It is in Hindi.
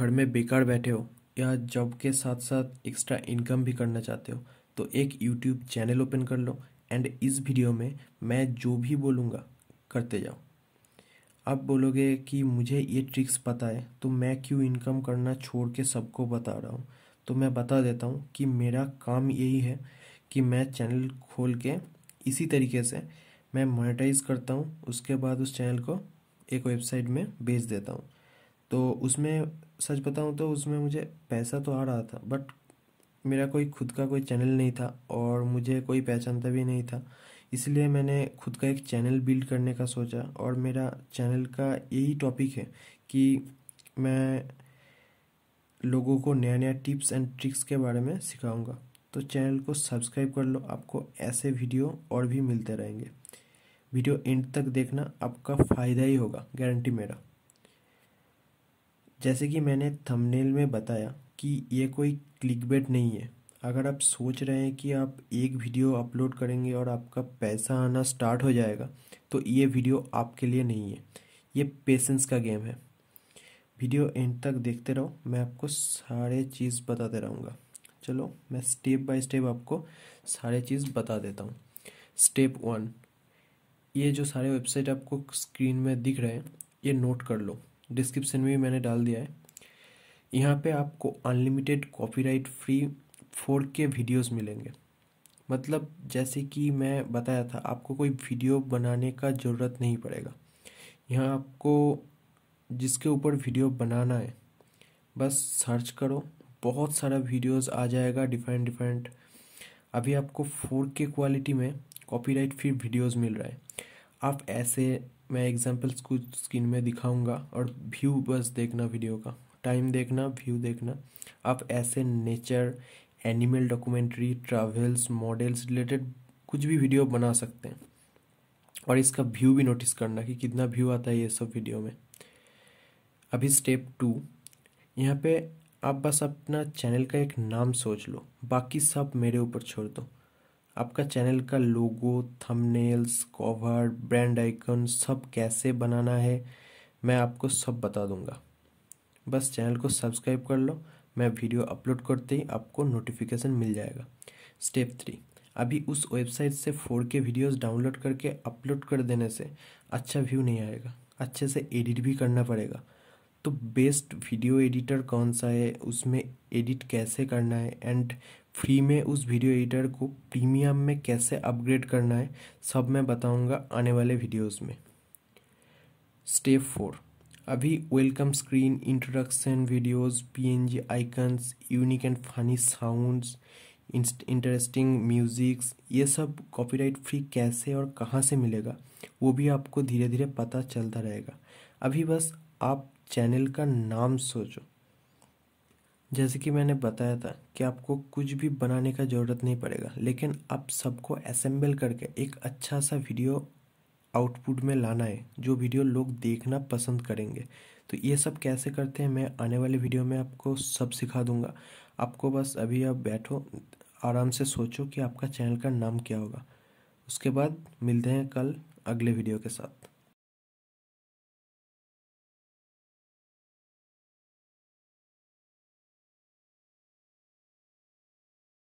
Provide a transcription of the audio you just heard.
घर में बेकार बैठे हो या जॉब के साथ साथ एक्स्ट्रा इनकम भी करना चाहते हो तो एक यूट्यूब चैनल ओपन कर लो एंड इस वीडियो में मैं जो भी बोलूँगा करते जाओ आप बोलोगे कि मुझे ये ट्रिक्स पता है तो मैं क्यों इनकम करना छोड़ के सबको बता रहा हूँ तो मैं बता देता हूँ कि मेरा काम यही है कि मैं चैनल खोल के इसी तरीके से मैं मोनेटाइज करता हूँ उसके बाद उस चैनल को एक वेबसाइट में बेच देता हूँ तो उसमें सच बताऊँ तो उसमें मुझे पैसा तो आ रहा था बट मेरा कोई खुद का कोई चैनल नहीं था और मुझे कोई पहचानता भी नहीं था इसलिए मैंने खुद का एक चैनल बिल्ड करने का सोचा और मेरा चैनल का यही टॉपिक है कि मैं लोगों को नया नया टिप्स एंड ट्रिक्स के बारे में सिखाऊंगा तो चैनल को सब्सक्राइब कर लो आपको ऐसे वीडियो और भी मिलते रहेंगे वीडियो एंड तक देखना आपका फ़ायदा ही होगा गारंटी मेरा जैसे कि मैंने थंबनेल में बताया कि ये कोई क्लिकबेट नहीं है अगर आप सोच रहे हैं कि आप एक वीडियो अपलोड करेंगे और आपका पैसा आना स्टार्ट हो जाएगा तो ये वीडियो आपके लिए नहीं है ये पेशेंस का गेम है वीडियो एंड तक देखते रहो मैं आपको सारे चीज़ बताते रहूँगा चलो मैं स्टेप बाय स्टेप आपको सारे चीज़ बता देता हूँ स्टेप वन ये जो सारे वेबसाइट आपको स्क्रीन में दिख रहे हैं ये नोट कर लो डिस्क्रिप्शन में भी मैंने डाल दिया है यहाँ पे आपको unlimited copyright free four K videos मिलेंगे मतलब जैसे कि मैं बताया था आपको कोई वीडियो बनाने का ज़रूरत नहीं पड़ेगा यहाँ आपको जिसके ऊपर वीडियो बनाना है बस सर्च करो बहुत सारा वीडियोस आ जाएगा डिफरेंट डिफरेंट अभी आपको फोर के क्वालिटी में कॉपीराइट फ्री वीडियोस मिल रहा है आप ऐसे मैं एग्जांपल्स कुछ स्क्रीन में दिखाऊंगा और व्यू बस देखना वीडियो का टाइम देखना व्यू देखना आप ऐसे nature animal documentary travels models related कुछ भी वीडियो बना सकते हैं और इसका व्यू भी नोटिस करना कि कितना व्यू आता है ये सब वीडियो में अभी स्टेप टू यहाँ पे आप बस अपना चैनल का एक नाम सोच लो बाकी सब मेरे ऊपर छोड़ दो आपका चैनल का logo thumbnails cover brand icon सब कैसे बनाना है मैं आपको सब बता दूंगा बस चैनल को सब्सक्राइब कर लो मैं वीडियो अपलोड करते ही आपको नोटिफिकेशन मिल जाएगा स्टेप थ्री अभी उस वेबसाइट से फोर के वीडियोज डाउनलोड करके अपलोड कर देने से अच्छा व्यू नहीं आएगा अच्छे से एडिट भी करना पड़ेगा तो बेस्ट वीडियो एडिटर कौन सा है उसमें एडिट कैसे करना है एंड फ्री में उस वीडियो एडिटर को प्रीमियम में कैसे अपग्रेड करना है सब मैं बताऊंगा आने वाले वीडियोस में स्टेप फोर अभी welcome screen introduction videos PNG icons unique and funny sounds interesting musics ये सब कॉपीराइट फ्री कैसे और कहाँ से मिलेगा वो भी आपको धीरे धीरे पता चलता रहेगा अभी बस आप चैनल का नाम सोचो जैसे कि मैंने बताया था कि आपको कुछ भी बनाने का ज़रूरत नहीं पड़ेगा लेकिन आप सबको असेंबल करके एक अच्छा सा वीडियो आउटपुट में लाना है जो वीडियो लोग देखना पसंद करेंगे तो ये सब कैसे करते हैं मैं आने वाले वीडियो में आपको सब सिखा दूंगा आपको बस अभी आप बैठो आराम से सोचो कि आपका चैनल का नाम क्या होगा उसके बाद मिलते हैं कल अगले वीडियो के साथ